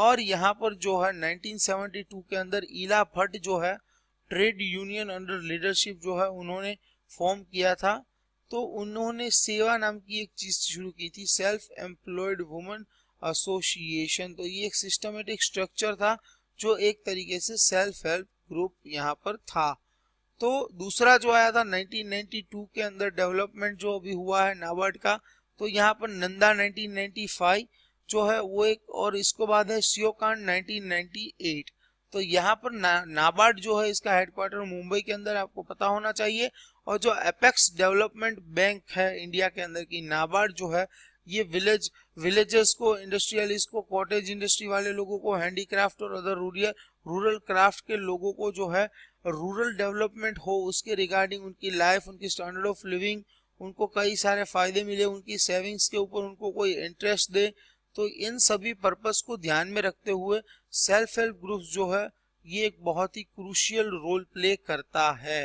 और यहाँ पर जो है 1972 के अंदर इला भट्ट जो है ट्रेड यूनियन अंडर लीडरशिप जो है उन्होंने फॉर्म किया था तो उन्होंने सेवा नाम की एक चीज शुरू की थी सेल्फ एम्प्लॉयड वुमन एसोसिएशन तो ये एक सिस्टमेटिक स्ट्रक्चर था जो एक तरीके से सेल्फ हेल्प ग्रुप यहाँ पर था तो दूसरा जो आया था 1992 के अंदर डेवलपमेंट जो अभी हुआ है नाबार्ड का तो यहाँ पर नंदा 1995 जो है वो एक और इसको बाद है सियोकान 1998 तो यहाँ पर ना, नाबार्ड जो है इसका हेडक्वार्टर मुंबई के अंदर आपको पता होना चाहिए और जो एपेक्स डेवलपमेंट बैंक है इंडिया के अंदर की नाबार्ड जो है ये विलेज विलेजर्स को इंडस्ट्रियलिस्ट को कॉटेज इंडस्ट्री वाले लोगों को हैंडीक्राफ्ट और अदर रूरल रूरल क्राफ्ट के लोगों को जो है रूरल डेवलपमेंट हो उसके रिगार्डिंग उनकी लाइफ उनकी स्टैंडर्ड ऑफ लिविंग उनको कई सारे फायदे मिले उनकी सेविंग्स के ऊपर उनको कोई इंटरेस्ट दे तो इन सभी पर्पस को ध्यान में रखते हुए सेल्फ हेल्प ग्रुप्स जो है ये एक बहुत ही क्रूशियल रोल प्ले करता है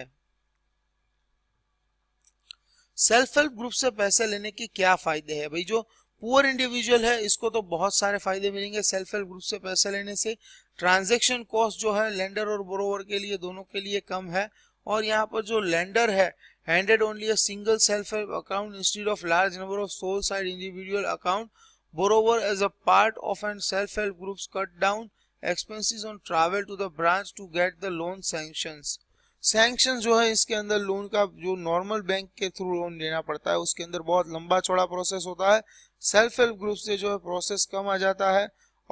सेल्फ हेल्प ग्रुप से पैसे लेने के क्या फायदे है भाई जो पुअर इंडिविजुअल है इसको तो बहुत सारे फायदे मिलेंगे सेल्फ हेल्प ग्रुप से पैसे लेने से ट्रांजेक्शन कॉस्ट जो है लेंडर और बोरोवर के लिए दोनों के लिए कम है और यहाँ पर जो लेंडर है handed only single self help account instead of large number of sole side individual account borrower as a part of and self help group cut down expenses on travel to the branch to get the loan sanctions sanction जो है इसके अंदर loan का जो normal bank के through loan लेना पड़ता है उसके अंदर बहुत लंबा चौड़ा प्रोसेस होता है सेल्फ हेल्प ग्रुप से जो है प्रोसेस कम आ जाता है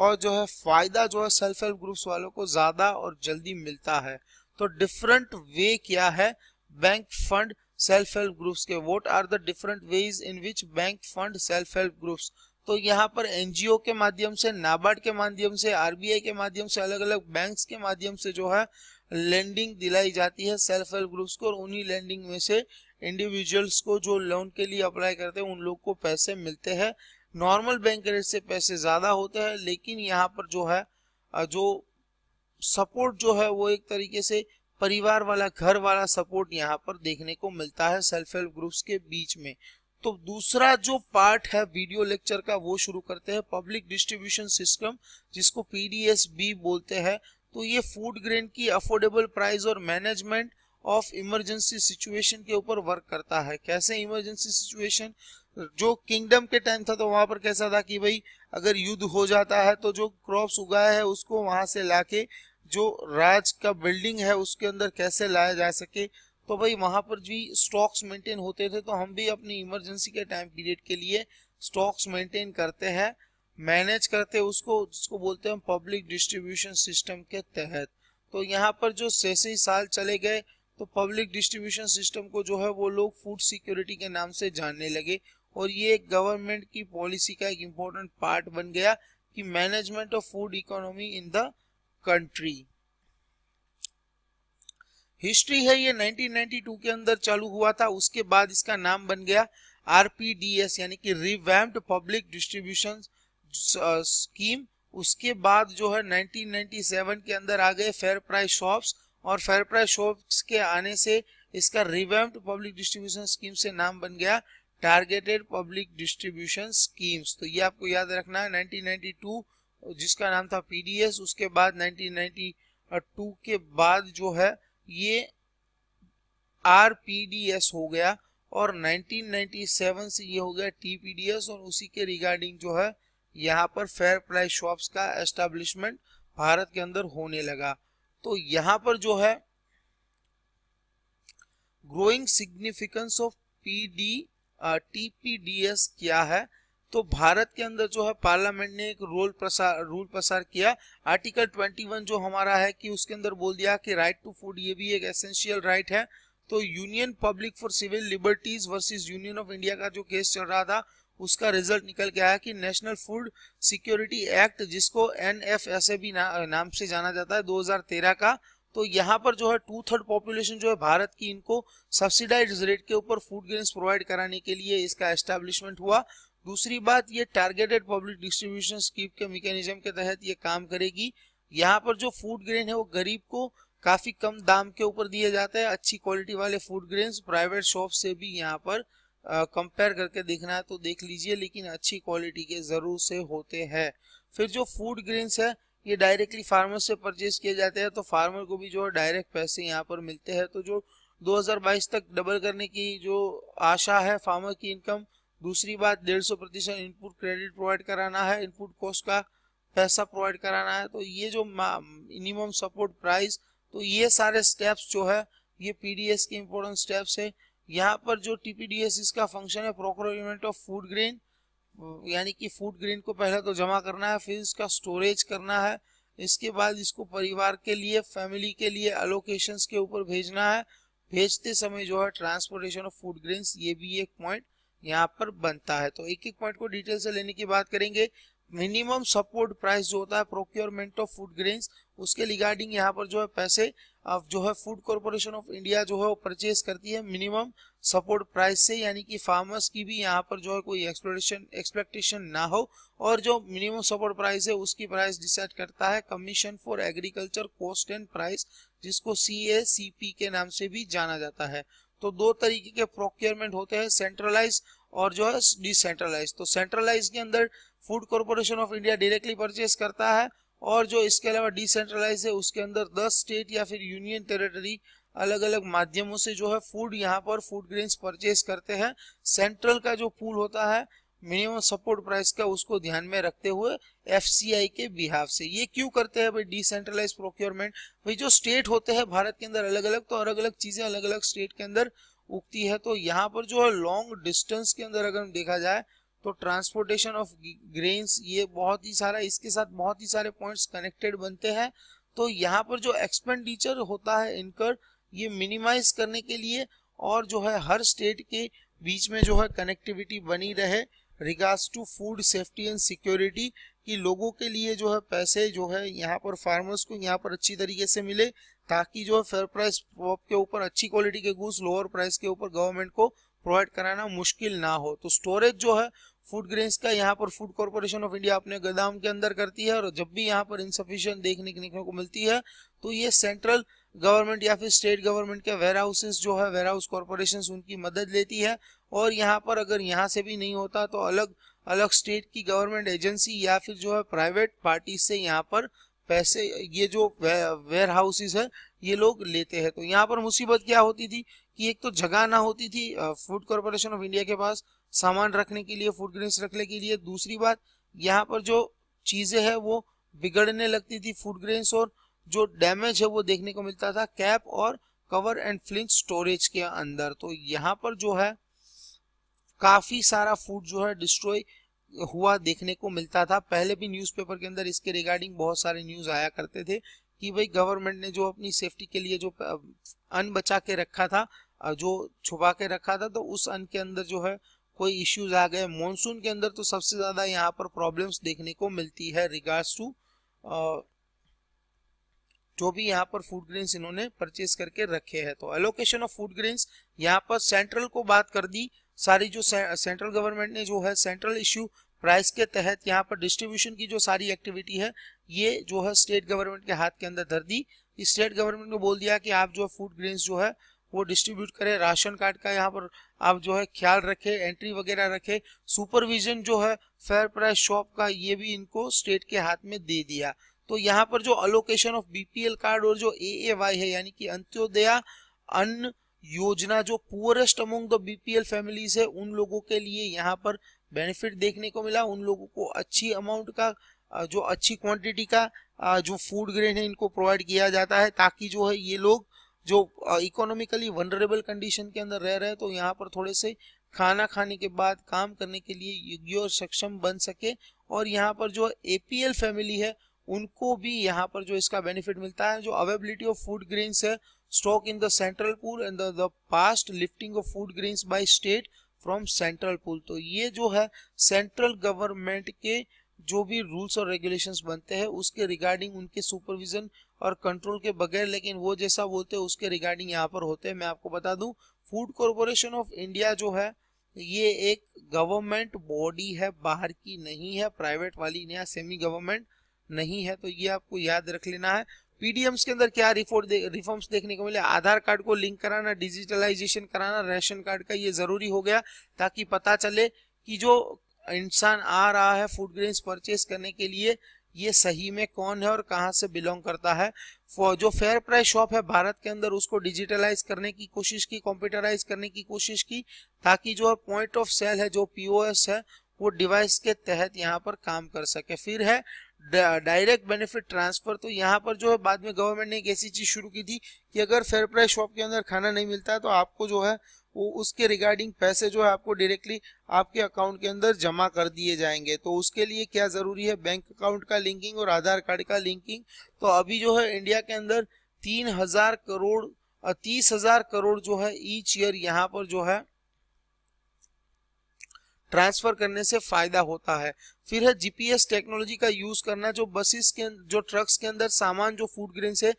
और जो है फायदा जो है सेल्फ हेल्प ग्रुप्स वालों को ज्यादा और जल्दी मिलता है तो डिफरेंट वे क्या है bank fund self help groups के what are the different ways in which bank fund self help groups तो यहाँ पर एनजीओ के माध्यम से नाबार्ड के माध्यम से आरबीआई के माध्यम से अलग अलग बैंक्स के माध्यम से जो है लैंडिंग दिलाई जाती है सेल्फ हेल्प ग्रुप्स को और उन्हीं लैंडिंग में से इंडिविजुअल्स को जो लोन के लिए अप्लाई करते हैं उन लोग को पैसे मिलते हैं नॉर्मल बैंक रेट से पैसे ज़्यादा होते हैं लेकिन यहाँ पर जो है जो सपोर्ट जो है वो एक तरीके से परिवार वाला घर वाला सपोर्ट यहाँ पर देखने को मिलता है सेल्फ हेल्प ग्रुप्स के बीच में तो दूसरा जो पार्ट है वीडियो लेक्चर का वो शुरू करते हैं पब्लिक डिस्ट्रीब्यूशन सिस्टम जिसको पीडीएस बी बोलते हैं तो ये फूड ग्रेन की अफोर्डेबल प्राइस और मैनेजमेंट ऑफ इमरजेंसी सिचुएशन के ऊपर वर्क करता है कैसे इमरजेंसी सिचुएशन जो किंगडम के टाइम था तो वहां पर कैसा था कि भाई अगर युद्ध हो जाता है तो जो क्रॉप्स उगाए है उसको वहां से लाके जो राज का बिल्डिंग है उसके अंदर कैसे लाया जा सके तो भाई वहां पर भी स्टॉक्स मेंटेन होते थे तो हम भी अपनी इमरजेंसी के टाइम पीरियड के लिए स्टॉक्स मेंटेन करते हैं मैनेज करते हैं उसको जिसको बोलते हैं पब्लिक डिस्ट्रीब्यूशन सिस्टम के तहत तो यहाँ पर जो शेषी साल चले गए तो पब्लिक डिस्ट्रीब्यूशन सिस्टम को जो है वो लोग फूड सिक्योरिटी के नाम से जानने लगे और ये गवर्नमेंट की पॉलिसी का एक इम्पोर्टेंट पार्ट बन गया कि management of food economy in the country history है ये 1992 के अंदर चालू हुआ था उसके बाद इसका नाम बन गया आरपीडीएस यानी कि रिवैम्प्ड पब्लिक डिस्ट्रीब्यूशन स्कीम उसके बाद जो है 1997 के अंदर आ गए फेयर प्राइस शॉप्स और फेयर प्राइस शॉप्स के आने से इसका रिवैम्ड पब्लिक डिस्ट्रीब्यूशन स्कीम से नाम बन गया टारगेटेड पब्लिक डिस्ट्रीब्यूशन स्कीम्स तो ये आपको याद रखना है 1992 जिसका नाम था पीडीएस उसके बाद 1992 के बाद जो है ये आरपीडीएस हो गया और 1997 से ये हो गया टीपीडीएस और उसी के रिगार्डिंग जो है यहाँ पर फेयर प्राइस शॉप्स का एस्टेब्लिशमेंट भारत के अंदर होने लगा तो यहाँ पर जो है growing significance of D S क्या है तो भारत के अंदर जो है पार्लियामेंट ने एक रोल प्रसार रूल प्रसार किया आर्टिकल 21 जो हमारा है कि उसके अंदर बोल दिया कि राइट टू फूड ये भी एक एसेंशियल राइट है तो union public for civil liberties versus union of India का जो केस चल रहा था उसका रिजल्ट निकल के आया कि नेशनल फूड सिक्योरिटी एक्ट जिसको एन एफ एस नाम से जाना जाता है 2013 का तो यहाँ पर जो है टू थर्ड पॉपुलेशन जो है भारत की इनको सब्सिडाइज रेट के ऊपर फूड ग्रेन्स प्रोवाइड कराने के लिए इसका एस्टेब्लिशमेंट हुआ दूसरी बात ये टारगेटेड पब्लिक डिस्ट्रीब्यूशन स्कीम के मेकेजम के तहत ये काम करेगी यहाँ पर जो फूड ग्रेन है वो गरीब को काफी कम दाम के ऊपर दिए जाते हैं अच्छी क्वालिटी वाले फूड ग्रेन प्राइवेट शॉप से भी यहाँ पर कंपेयर करके देखना है तो देख लीजिए लेकिन अच्छी क्वालिटी के ज़रूर से होते हैं फिर जो फूड ग्रेन्स है ये डायरेक्टली फार्मर से परचेज किए जाते हैं तो फार्मर को भी जो डायरेक्ट पैसे यहाँ पर मिलते हैं तो जो 2022 तक डबल करने की जो आशा है फार्मर की इनकम दूसरी बात डेढ़ सौ प्रतिशत इनपुट क्रेडिट प्रोवाइड कराना है इनपुट कॉस्ट का पैसा प्रोवाइड कराना है तो ये जो मिनिमम सपोर्ट प्राइस तो ये सारे स्टेप्स जो है ये पीडीएस के इम्पोर्टेंट स्टेप्स है यहाँ पर जो टीपीडीएस इसका फंक्शन है प्रोक्रोमेंट ऑफ फूड ग्रेन यानी कि फूड ग्रेन को पहले तो जमा करना है फिर इसका स्टोरेज करना है इसके बाद इसको परिवार के लिए फैमिली के लिए अलोकेशंस के ऊपर भेजना है भेजते समय जो है ट्रांसपोर्टेशन ऑफ फूड ग्रेन ये भी एक पॉइंट यहाँ पर बनता है तो एक एक पॉइंट को डिटेल से लेने की बात करेंगे मिनिमम सपोर्ट प्राइस जो होता है प्रोक्योरमेंट ऑफ फूड ग्रेन उसके रिगार्डिंग यहाँ पर जो है पैसे अब जो है फूड कॉरपोरेशन ऑफ इंडिया जो है वो परचेज करती है मिनिमम सपोर्ट प्राइस से यानी कि फार्मर्स की भी यहाँ पर जो है कोई एक्सप्लोरेशन एक्सपेक्टेशन ना हो और जो मिनिमम सपोर्ट प्राइस है उसकी प्राइस डिसाइड करता है commission for agriculture cost and price जिसको सी के नाम से भी जाना जाता है तो दो तरीके के प्रोक्योरमेंट होते हैं सेंट्रलाइज और जो है डिसेंट्रलाइज तो सेंट्रलाइज के अंदर food corporation of India directly purchase करता है और जो इसके अलावा डिसेंट्रलाइज है उसके अंदर दस स्टेट या फिर यूनियन टेरिटरी अलग अलग माध्यमों से जो है फूड यहाँ पर फूड ग्रेन्स परचेज करते हैं सेंट्रल का जो पूल होता है मिनिमम सपोर्ट प्राइस का उसको ध्यान में रखते हुए एफ के बिहाफ से ये क्यों करते हैं भाई डिसेंट्रलाइज प्रोक्योरमेंट भाई जो स्टेट होते हैं भारत के अंदर अलग अलग तो अलग अलग चीजें अलग अलग स्टेट के अंदर उगती है तो यहाँ पर जो है लॉन्ग डिस्टेंस के अंदर अगर देखा जाए तो ट्रांसपोर्टेशन ऑफ ग्रेन्स ये बहुत ही सारा इसके साथ बहुत ही सारे पॉइंट्स कनेक्टेड बनते हैं तो यहाँ पर जो एक्सपेंडिचर होता है इनकर ये मिनिमाइज करने के लिए और जो है हर स्टेट के बीच में जो है कनेक्टिविटी बनी रहे regards to food safety and security कि लोगों के लिए जो है पैसे जो है यहाँ पर फार्मर्स को यहाँ पर अच्छी तरीके से मिले ताकि जो है फेयर प्राइस के ऊपर अच्छी क्वालिटी के गुड्स लोअर प्राइस के ऊपर गवर्नमेंट को प्रोवाइड कराना मुश्किल ना हो तो स्टोरेज जो है फूड ग्रेन्स का यहाँ पर फूड कॉरपोरेशन ऑफ इंडिया अपने गोदाम के अंदर करती है और जब भी यहाँ पर इनसफिशियंट देखने देखने को मिलती है तो ये सेंट्रल गवर्नमेंट या फिर स्टेट गवर्नमेंट के वेयर हाउसेस जो है वेयर हाउस कॉरपोरेशन उनकी मदद लेती है और यहाँ पर अगर यहाँ से भी नहीं होता तो अलग अलग स्टेट की गवर्नमेंट एजेंसी या फिर जो है प्राइवेट पार्टी से यहाँ पर पैसे ये जो वेयर हाउसेस है ये लोग लेते हैं तो यहाँ पर मुसीबत क्या होती थी कि एक तो जगह ना होती थी फूड कॉरपोरेशन ऑफ इंडिया के पास सामान रखने के लिए फूड ग्रेन्स रखने के लिए दूसरी बात यहाँ पर जो चीजें है वो बिगड़ने लगती थी फूड ग्रेन्स और जो डैमेज है वो देखने को मिलता था कैप और कवर एंड फ्लिंक स्टोरेज के अंदर तो यहाँ पर जो है काफी सारा फूड जो है डिस्ट्रॉय हुआ देखने को मिलता था पहले भी न्यूज़पेपर के अंदर इसके रिगार्डिंग बहुत सारे न्यूज़ आया करते थे कि भाई गवर्नमेंट ने जो अपनी सेफ्टी के लिए जो अन बचा के रखा था जो छुपा के रखा था तो उस अन के अंदर जो है कोई इश्यूज आ गए मॉनसून के अंदर तो सबसे ज्यादा यहाँ पर प्रॉब्लम्स देखने को मिलती है रिगार्ड्स टू जो भी यहाँ पर फूड ग्रेन्स इन्होंने परचेज करके रखे हैं तो एलोकेशन ऑफ फूड ग्रेन्स यहाँ पर सेंट्रल को बात कर दी सारी जो सेंट्रल गवर्नमेंट ने जो है सेंट्रल इश्यू प्राइस के तहत यहाँ पर डिस्ट्रीब्यूशन की जो सारी एक्टिविटी है ये जो है स्टेट गवर्नमेंट के हाथ के अंदर धर दी स्टेट गवर्नमेंट ने बोल दिया कि आप जो है फूड ग्रेन्स जो है वो डिस्ट्रीब्यूट करें राशन कार्ड का यहाँ पर आप जो है ख्याल रखें एंट्री वगैरह रखें सुपरविजन जो है फेयर प्राइस शॉप का ये भी इनको स्टेट के हाथ में दे दिया तो यहाँ पर जो अलोकेशन ऑफ बीपीएल कार्ड और जो ए है यानी कि अंत्योदया अन्न योजना जो poorest among the BPL families है उन लोगों के लिए यहाँ पर बेनिफिट देखने को मिला उन लोगों को अच्छी अमाउंट का जो अच्छी क्वांटिटी का जो फूड ग्रेन है इनको प्रोवाइड किया जाता है ताकि जो है ये लोग जो इकोनॉमिकली वनरेबल कंडीशन के अंदर रह रहे हैं तो यहाँ पर थोड़े से खाना खाने के बाद काम करने के लिए योग्य और सक्षम बन सके और यहाँ पर जो एपीएल फैमिली है उनको भी यहाँ पर जो इसका बेनिफिट मिलता है जो अवेबिलिटी ऑफ फूड ग्रेन्स है stock in the central pool and the, the past lifting of food grains by state from central pool तो ये जो है सेंट्रल गवर्नमेंट के जो भी रूल्स और रेगुलेशन बनते हैं उसके रिगार्डिंग उनके सुपरविजन और कंट्रोल के बगैर लेकिन वो जैसा बोलते हैं उसके रिगार्डिंग यहाँ पर होते हैं मैं आपको बता दूं फूड कॉरपोरेशन ऑफ इंडिया जो है ये एक गवर्नमेंट बॉडी है बाहर की नहीं है प्राइवेट वाली या सेमी गवर्नमेंट नहीं है तो ये आपको याद रख लेना है पीडीएम्स के अंदर क्या रिफोर्ट दे, रिफॉर्म्स देखने को मिले आधार कार्ड को लिंक कराना डिजिटलाइजेशन कराना राशन कार्ड का ये जरूरी हो गया ताकि पता चले कि जो इंसान आ रहा है फूड ग्रेन्स परचेस करने के लिए ये सही में कौन है और कहां से बिलोंग करता है जो फेयर प्राइस शॉप है भारत के अंदर उसको डिजिटलाइज करने की कोशिश की कंप्यूटराइज करने की कोशिश की ताकि जो पॉइंट ऑफ सेल है जो पीओएस है वो डिवाइस के तहत यहां पर काम कर सके फिर है डायरेक्ट बेनिफिट ट्रांसफर तो यहाँ पर जो है बाद में गवर्नमेंट ने एक ऐसी चीज शुरू की थी कि अगर फेयर प्राइस शॉप के अंदर खाना नहीं मिलता है तो आपको जो है वो उसके रिगार्डिंग पैसे जो है आपको डायरेक्टली आपके अकाउंट के अंदर जमा कर दिए जाएंगे तो उसके लिए क्या जरूरी है बैंक अकाउंट का लिंकिंग और आधार कार्ड का लिंकिंग तो अभी जो है इंडिया के अंदर तीन हजार करोड़ तीस हजार करोड़ जो है ईच ईयर यहाँ पर जो है ट्रांसफर करने से फायदा होता है फिर है जीपीएस टेक्नोलॉजी का यूज करना जो बसेस के अं-, जो ट्रक्स के अंदर सामान जो फूड ग्रेन से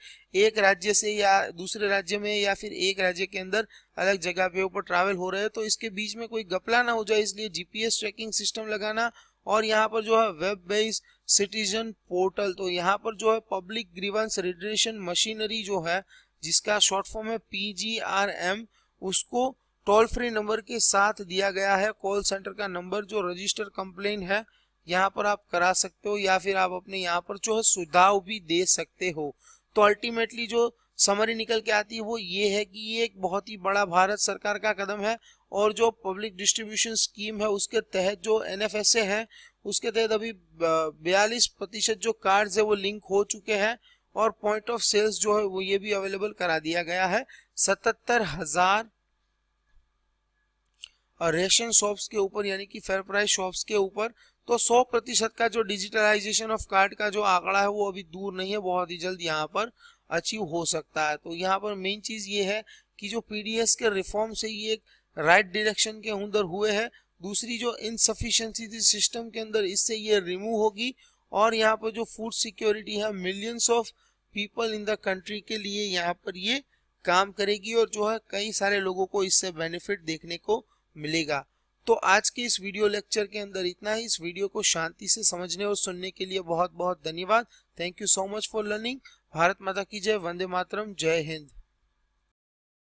एक राज्य से या दूसरे राज्य में या फिर एक राज्य के अंदर अलग जगह पे ऊपर ट्रैवल हो रहे हैं तो इसके बीच में कोई गपला ना हो जाए इसलिए जीपीएस ट्रैकिंग सिस्टम लगाना और यहाँ पर जो है वेब बेस्ड सिटीजन पोर्टल तो यहाँ पर जो है पब्लिक ग्रीवंस रेडिएशन मशीनरी जो है जिसका शॉर्ट फॉर्म है पी उसको टोल फ्री नंबर के साथ दिया गया है कॉल सेंटर का नंबर जो रजिस्टर कंप्लेन है यहाँ पर आप करा सकते हो या फिर आप अपने यहाँ पर जो है सुझाव भी दे सकते हो तो अल्टीमेटली जो समरी निकल के आती है वो ये है कि ये एक बहुत ही बड़ा भारत सरकार का कदम है और जो पब्लिक डिस्ट्रीब्यूशन स्कीम है उसके तहत जो एन एफ एस ए है उसके तहत अभी बयालीस प्रतिशत जो कार्ड है वो लिंक हो चुके हैं और पॉइंट ऑफ सेल्स जो है वो ये भी अवेलेबल करा दिया गया है सतहत्तर हजार रेशन शॉप्स के ऊपर यानी कि फेयर प्राइस शॉप्स के ऊपर तो 100 प्रतिशत का जो डिजिटलाइजेशन ऑफ कार्ड का जो आंकड़ा है वो अभी दूर नहीं है बहुत ही जल्द यहाँ पर अचीव हो सकता है तो यहाँ पर मेन चीज ये है कि जो पीडीएस के रिफॉर्म से ये एक राइट डिरेक्शन के अंदर हुए है दूसरी जो इनसफिशेंसी थी सिस्टम के अंदर इससे ये रिमूव होगी और यहाँ पर जो फूड सिक्योरिटी है millions of people in the country के लिए यहाँ पर ये काम करेगी और जो है कई सारे लोगों को इससे बेनिफिट देखने को मिलेगा तो आज के इस वीडियो लेक्चर के अंदर इतना ही इस वीडियो को शांति से समझने और सुनने के लिए बहुत बहुत धन्यवाद thank you so much for learning Bharat Mata की जय वंदे मातरम जय हिंद